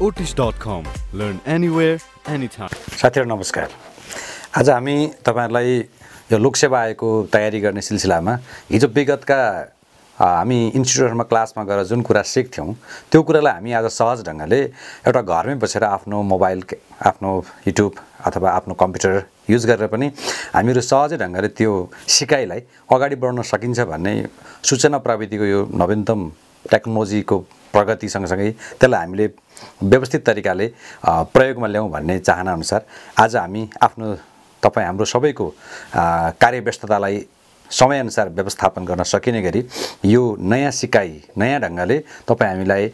साथीहरू नमस्कार आज हामी तपाईँहरूलाई यो लोकसेवा आयोगको तयारी गर्ने सिलसिलामा हिजो विगतका हामी इन्स्टिट्युटहरूमा क्लासमा गएर जुन कुरा सिक्थ्यौँ त्यो कुरालाई हामी आज सहज ढङ्गले एउटा घरमै बसेर आफ्नो मोबाइल आफ्नो युट्युब अथवा आफ्नो कम्प्युटर युज गरेर पनि हामीहरू सहजै ढङ्गले त्यो सिकाइलाई अगाडि बढाउन सकिन्छ भन्ने सूचना प्रविधिको यो नवीनतम टेक्नोलोजीको प्रगति सँगसँगै त्यसलाई हामीले व्यवस्थित तरिकाले प्रयोगमा ल्याउँ भन्ने चाहनाअनुसार आज हामी आफ्नो तपाईँ हाम्रो सबैको कार्य कार्यव्यस्ततालाई समयअनुसार व्यवस्थापन गर्न सकिने गरी यो नयाँ सिकाइ नयाँ ढङ्गले तपाईँ हामीलाई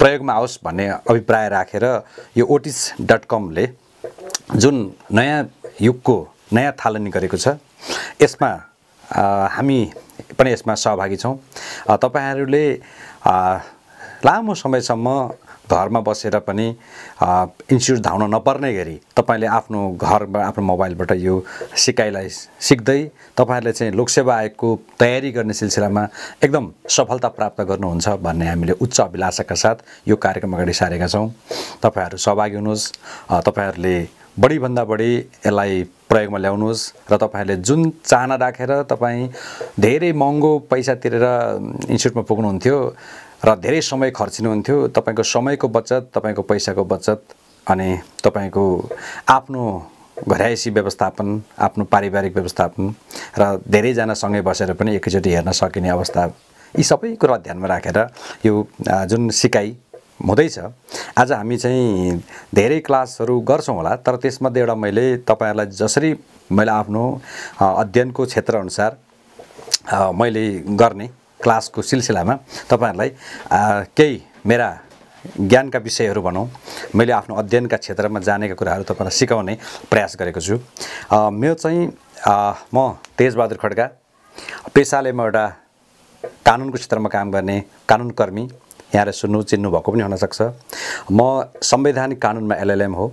प्रयोगमा आओस् भन्ने अभिप्राय राखेर रा, यो ओटिस डट कमले जुन नयाँ युगको नयाँ थालनी गरेको छ यसमा हामी पनि यसमा सहभागी छौँ तपाईँहरूले लामो समयसम्म घरमा बसेर पनि इन्स्टिच्युट धाउन नपर्ने गरी तपाईँले आफ्नो घरमा आफ्नो मोबाइलबाट यो सिकाइलाई सिक्दै तपाईँहरूले चाहिँ लोकसेवा आयोगको तयारी गर्ने सिलसिलामा एकदम सफलता प्राप्त गर्नुहुन्छ भन्ने हामीले उच्च अभिलाषाका साथ यो कार्यक्रम अगाडि सारेका छौँ तपाईँहरू सहभागी हुनुहोस् तपाईँहरूले बढीभन्दा बढी यसलाई प्रयोगमा ल्याउनुहोस् र तपाईँहरूले जुन चाहना राखेर तपाईँ धेरै महँगो पैसा तिरेर इन्स्टिच्युटमा पुग्नुहुन्थ्यो र धेरै समय खर्चिनुहुन्थ्यो तपाईँको समयको बचत तपाईँको पैसाको बचत अनि तपाईँको आफ्नो घरायसी व्यवस्थापन आफ्नो पारिवारिक व्यवस्थापन र धेरैजना सँगै बसेर पनि एकैचोटि हेर्न सकिने अवस्था यी सबै कुरा ध्यानमा राखेर यो जुन सिकाइ हुँदैछ आज हामी चाहिँ धेरै क्लासहरू गर्छौँ होला तर त्यसमध्ये एउटा मैले तपाईँहरूलाई जसरी मैले आफ्नो अध्ययनको क्षेत्रअनुसार मैले गर्ने क्लासको सिलसिलामा तपाईँहरूलाई केही मेरा ज्ञानका विषयहरू भनौँ मैले आफ्नो अध्ययनका क्षेत्रमा जानेका कुराहरू तपाईँलाई सिकाउने प्रयास गरेको छु मेरो चाहिँ म तेजबहादुर खड्का पेसाले म एउटा कानुनको क्षेत्रमा काम गर्ने कानुनकर्मी यहाँले सुन्नु चिन्नु भएको पनि हुनसक्छ म संवैधानिक कानुनमा एलएलएम हो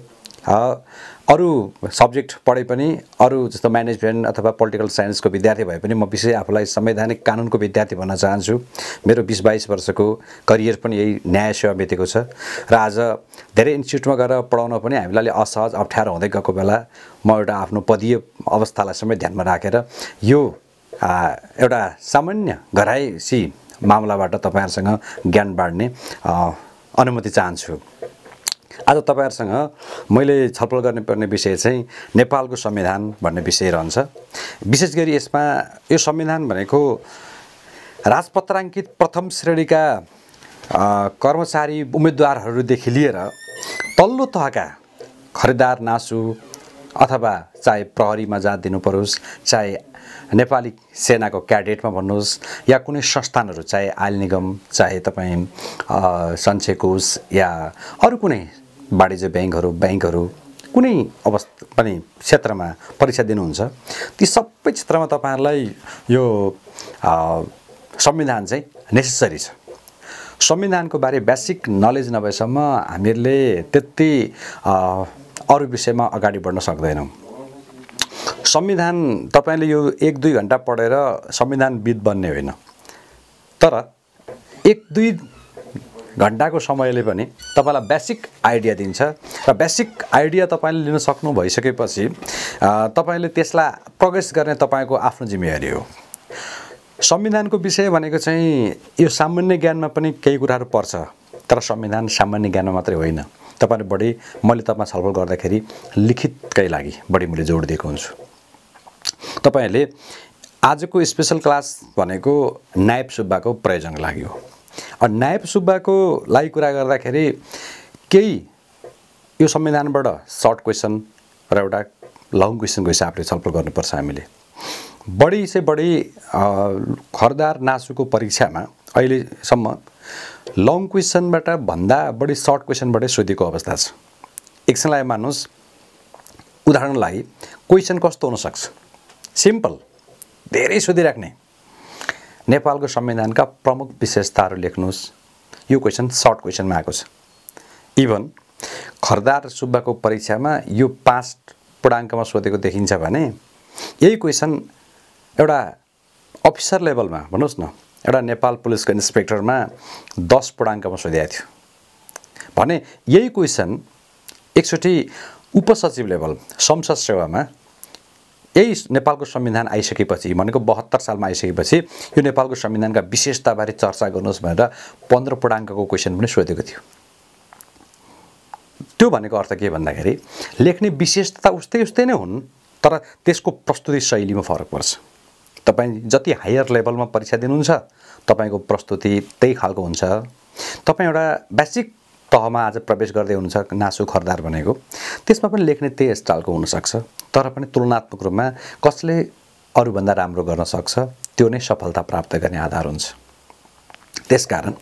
अरू सब्जेक्ट पढे पनि अरू जस्तो म्यानेजमेन्ट अथवा पोलिटिकल साइन्सको विद्यार्थी भए पनि म विशेष आफूलाई संवैधानिक कानुनको विद्यार्थी भन्न चाहन्छु मेरो बिस बाइस वर्षको करियर पनि यही न्याय सेवा बितेको छ र आज धेरै इन्स्टिच्युटमा गएर पढाउन पनि हामीलाई असहज अप्ठ्यारो हुँदै गएको बेला म एउटा आफ्नो पदीय अवस्थालाई समेत ध्यानमा राखेर यो एउटा सामान्य घराइसी मामलाबाट तपाईँहरूसँग ज्ञान बाँड्ने अनुमति चाहन्छु आज तपाईँहरूसँग मैले छलफल गर्नुपर्ने विषय चाहिँ नेपालको संविधान भन्ने विषय रहन्छ विशेष गरी यसमा यो संविधान भनेको राजपत्राङ्कित प्रथम श्रेणीका कर्मचारी उम्मेदवारहरूदेखि लिएर तल्लो तहका खरिदार नासु अथवा चाहे प्रहरीमा जाँच दिनुपरोस् चाहे नेपाली सेनाको क्याडेटमा भन्नुहोस् या कुनै संस्थानहरू चाहे आयल निगम चाहे तपाईँ सञ्चय या अरू कुनै वाणिज्य ब्याङ्कहरू ब्याङ्कहरू कुनै अवस्था पनि क्षेत्रमा परीक्षा दिनुहुन्छ ती सबै क्षेत्रमा तपाईँहरूलाई यो संविधान चाहिँ नेसेसरी छ संविधानको बारे बेसिक नलेज नभएसम्म हामीहरूले त्यति अरू विषयमा अगाडि बढ्न सक्दैनौँ संविधान तपाईँले यो एक दुई घन्टा पढेर संविधानविद बन्ने होइन तर एक दुई घन्टाको समयले पनि तपाईँलाई बेसिक आइडिया दिन्छ र बेसिक आइडिया तपाईँले लिन सक्नु भइसकेपछि तपाईँले त्यसलाई प्रोग्रेस गर्ने तपाईँको आफ्नो जिम्मेवारी हो संविधानको विषय भनेको चाहिँ यो सामान्य ज्ञानमा पनि केही कुराहरू पर्छ तर संविधान सामान्य ज्ञानमा मात्रै होइन तपाईँले बढी मैले तपाईँ छलफल गर्दाखेरि लिखितकै लागि बढी मैले जोड दिएको हुन्छु तपाईँहरूले आजको स्पेसल क्लास भनेको नायब सुब्बाको प्रयोजन लाग्यो अनि नायब सुब्बाको लागि कुरा गर्दाखेरि केही यो संविधानबाट सर्ट क्वेसन र एउटा लङ क्वेसनको हिसाबले छलफल गर्नुपर्छ हामीले बढी से बढी खरदार नासुको परीक्षामा अहिलेसम्म लङ क्वेसनबाट भन्दा बढी सर्ट क्वेसनबाटै सोधेको अवस्था छ एकछिनलाई मान्नुहोस् उदाहरणलाई क्वेसन कस्तो हुनसक्छ सिम्पल धेरै सोधिराख्ने नेपालको संविधानका प्रमुख विशेषताहरू लेख्नुहोस् यो क्वेसन सर्ट क्वेसनमा आएको छ इभन खरदार सुब्बाको परीक्षामा यो पाँच पूर्णाङ्कमा सोधेको देखिन्छ भने यही क्वेसन एउटा अफिसर लेभलमा भन्नुहोस् न एउटा नेपाल पुलिसको इन्सपेक्टरमा दस पूर्णाङ्कमा सोधिएको थियो भने यही क्वेसन एकचोटि उपसचिव लेभल संसद सेवामा यही नेपालको संविधान आइसकेपछि भनेको बहत्तर सालमा आइसकेपछि यो नेपालको संविधानका विशेषताबारे चर्चा गर्नुहोस् भनेर पन्ध्र पूर्णाङ्कको क्वेसन पनि सोधेको थियो त्यो भनेको अर्थ के भन्दाखेरि लेख्ने विशेषता उस्तै उस्तै नै हुन् तर त्यसको प्रस्तुति शैलीमा फरक पर्छ तपाईँ जति हायर लेभलमा परीक्षा दिनुहुन्छ तपाईँको प्रस्तुति त्यही खालको हुन्छ तपाईँ एउटा बेसिक तहमा आज प्रवेश गर्दै हुनुहुन्छ नासु खरदार भनेको त्यसमा पनि लेख्ने त्यही स्टाइलको हुनसक्छ तर पनि तुलनात्मक रूपमा कसले अरूभन्दा राम्रो गर्न सक्छ त्यो नै सफलता प्राप्त गर्ने आधार हुन्छ त्यसकारण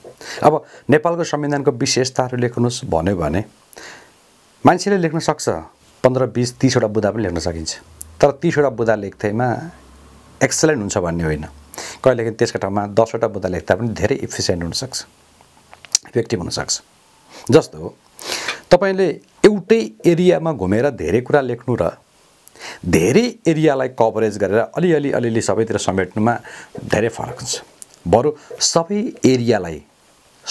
अब नेपालको संविधानको विशेषताहरू लेख्नुहोस् भन्यो भने मान्छेले लेख्न सक्छ पन्ध्र बिस तिसवटा बुदा पनि लेख्न सकिन्छ तर तिसवटा बुदा लेख्दैमा एक्सलेन्ट हुन्छ भन्ने होइन कहिलेकाहीँ त्यसको ठाउँमा दसवटा बुँदा लेख्दा पनि धेरै इफिसियन्ट हुनसक्छ इफेक्टिभ हुनसक्छ जस्तो तपाईँले एउटै एरियामा घुमेर धेरै कुरा लेख्नु र धेरै एरियालाई कभरेज गरेर अलिअलि अलिअलि सबैतिर समेट्नुमा धेरै फरक हुन्छ बरु सबै एरियालाई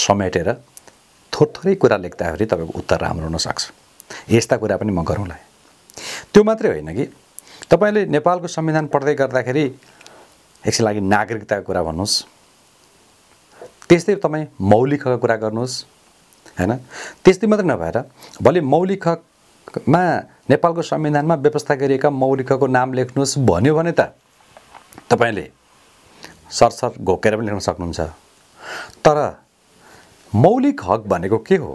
समेटेर थोर थोरै कुरा लेख्दाखेरि तपाईँको उत्तर राम्रो हुनसक्छ यस्ता कुरा पनि म गरौँला त्यो मात्रै होइन कि तपाईँले नेपालको संविधान पढ्दै गर्दाखेरि यसको लागि नागरिकताको कुरा भन्नुहोस् त्यस्तै तपाईँ मौलिक हकको कुरा गर्नुहोस् होइन त्यस्तै मात्रै नभएर भोलि मौलिक हकमा नेपालको संविधानमा व्यवस्था गरिएका मौलिक हकको नाम लेख्नुहोस् भन्यो भने त तपाईँले सरसर घोकेर पनि लेख्न सक्नुहुन्छ तर मौलिक हक भनेको के हो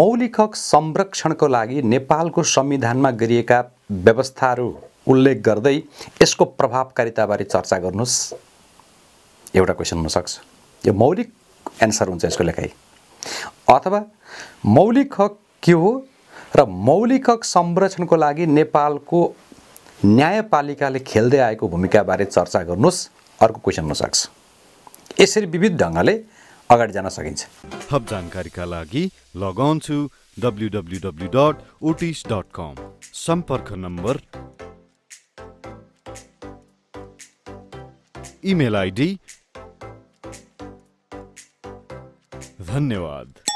मौलिक हक संरक्षणको लागि नेपालको संविधानमा गरिएका व्यवस्थाहरू उल्लेख गर्दै यसको प्रभावकारिताबारे चर्चा गर्नुहोस् एउटा क्वेसन हुनसक्छ यो मौलिक एन्सर हुन्छ यसको लेखाइ अथवा मौलिक हक के हो र मौलिक हक संरक्षणको लागि नेपालको न्यायपालिकाले खेल्दै आएको भूमिकाबारे चर्चा गर्नुहोस् अर्को क्वेसन हुनसक्छ यसरी विविध ढङ्गले अगाडि जान सकिन्छ थप जानकारीका लागि लगाउँछु छु डट ओटिस डट कम संपर्क नंबर ईमेल आईडी धन्यवाद